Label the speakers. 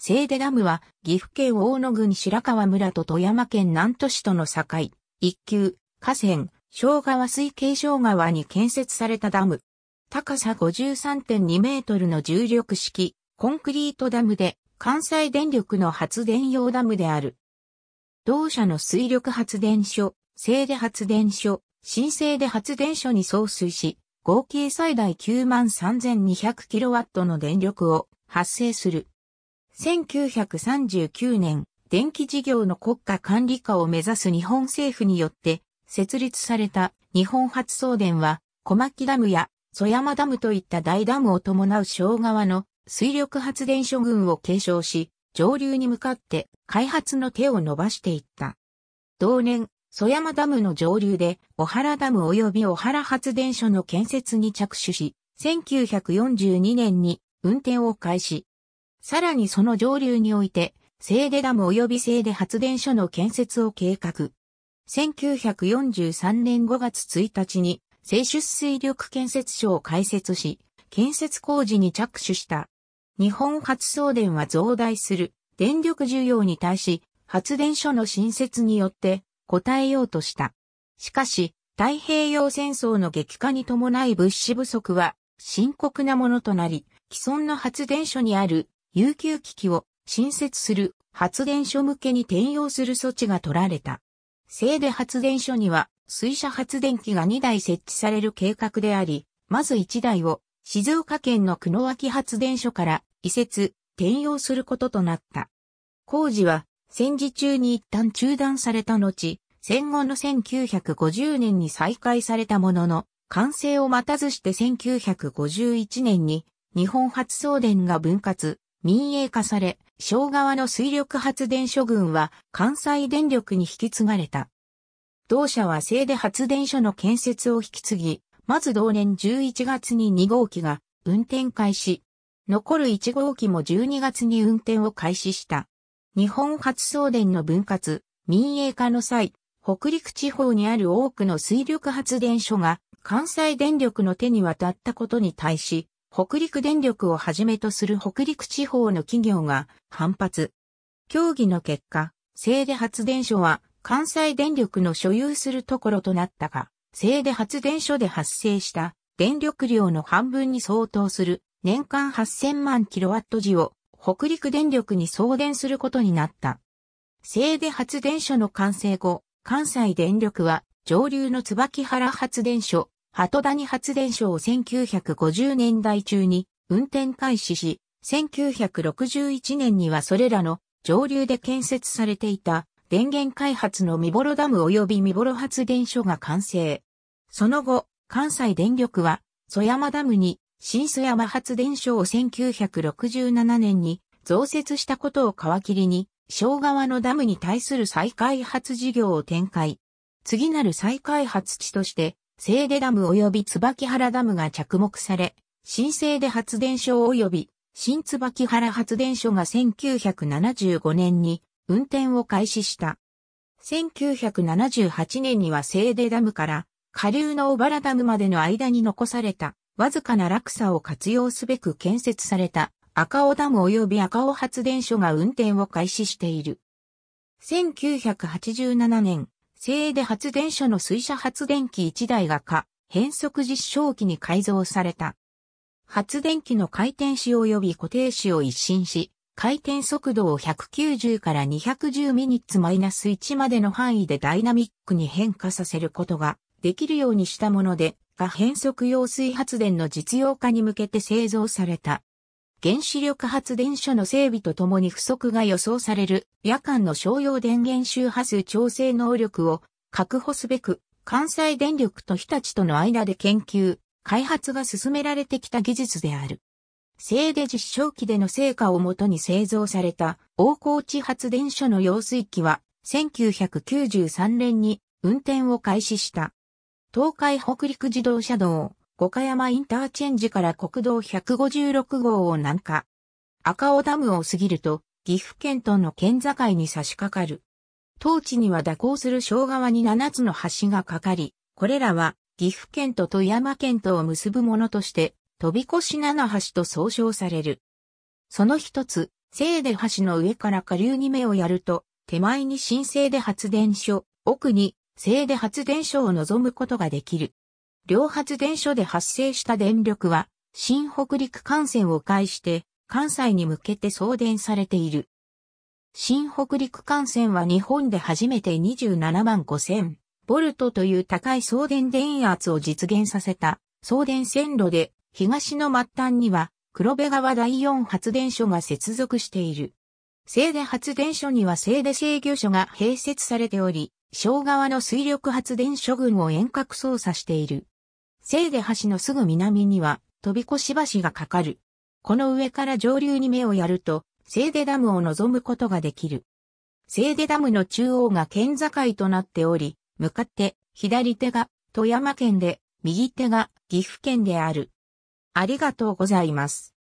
Speaker 1: 西出ダムは、岐阜県大野郡白川村と富山県南都市との境、一級、河川、小川水系小川に建設されたダム。高さ53.2メートルの重力式、コンクリートダムで、関西電力の発電用ダムである。同社の水力発電所、西出発電所、新生で発電所に送水し、合計最大93,200キロワットの電力を発生する。1939年、電気事業の国家管理下を目指す日本政府によって設立された日本発送電は、小牧ダムや曽山ダムといった大ダムを伴う小川の水力発電所群を継承し、上流に向かって開発の手を伸ばしていった。同年、曽山ダムの上流で、小原ダム及び小原発電所の建設に着手し、1942年に運転を開始。さらにその上流において、ーデダム及びーデ発電所の建設を計画。1943年5月1日に、清出水力建設所を開設し、建設工事に着手した。日本発送電は増大する電力需要に対し、発電所の新設によって応えようとした。しかし、太平洋戦争の激化に伴い物資不足は深刻なものとなり、既存の発電所にある有給機器を新設する発電所向けに転用する措置が取られた。西で発電所には水車発電機が2台設置される計画であり、まず1台を静岡県の久野脇発電所から移設、転用することとなった。工事は戦時中に一旦中断された後、戦後の1950年に再開されたものの、完成を待たずして1951年に日本発送電が分割、民営化され、昭川の水力発電所群は関西電力に引き継がれた。同社は西で発電所の建設を引き継ぎ、まず同年11月に2号機が運転開始。残る1号機も12月に運転を開始した。日本発送電の分割、民営化の際、北陸地方にある多くの水力発電所が関西電力の手に渡ったことに対し、北陸電力をはじめとする北陸地方の企業が反発。協議の結果、西出発電所は関西電力の所有するところとなったが、西出発電所で発生した電力量の半分に相当する年間8000万キロワット時を北陸電力に送電することになった。西出発電所の完成後、関西電力は上流の椿原発電所、鳩谷発電所を1950年代中に運転開始し、1961年にはそれらの上流で建設されていた電源開発の見ロダム及び見ロ発電所が完成。その後、関西電力は、蘇山ダムに新須山発電所を1967年に増設したことを皮切りに、小川のダムに対する再開発事業を展開。次なる再開発地として、清出ダム及び椿原ダムが着目され、新生で発電所及び新椿原発電所が1975年に運転を開始した。1978年には清出ダムから下流の小原ダムまでの間に残されたわずかな落差を活用すべく建設された赤尾ダム及び赤尾発電所が運転を開始している。1987年、鋭で発電所の水車発電機1台が可変速実証機に改造された。発電機の回転子及び固定子を一新し、回転速度を190から210ミニッツマイナス1までの範囲でダイナミックに変化させることができるようにしたもので、が変速用水発電の実用化に向けて製造された。原子力発電所の整備とともに不足が予想される夜間の商用電源周波数調整能力を確保すべく、関西電力と日立との間で研究、開発が進められてきた技術である。西で実証機での成果をもとに製造された大河内発電所の揚水機は1993年に運転を開始した。東海北陸自動車道五箇山インターチェンジから国道156号を南下。赤尾ダムを過ぎると、岐阜県との県境に差し掛かる。当地には蛇行する小川に7つの橋がかかり、これらは岐阜県と富山県とを結ぶものとして、飛び越し七橋と総称される。その一つ、西で橋の上から下流に目をやると、手前に新聖で発電所、奥に西で発電所を望むことができる。両発電所で発生した電力は、新北陸幹線を介して、関西に向けて送電されている。新北陸幹線は日本で初めて27万5000ボルトという高い送電電圧を実現させた送電線路で東の末端には黒部川第四発電所が接続している。西出発電所には西出制御所が併設されており、小川の水力発電所群を遠隔操作している。聖で橋のすぐ南には、飛び越し橋がかかる。この上から上流に目をやると、聖でダムを望むことができる。聖でダムの中央が県境となっており、向かって左手が富山県で、右手が岐阜県である。ありがとうございます。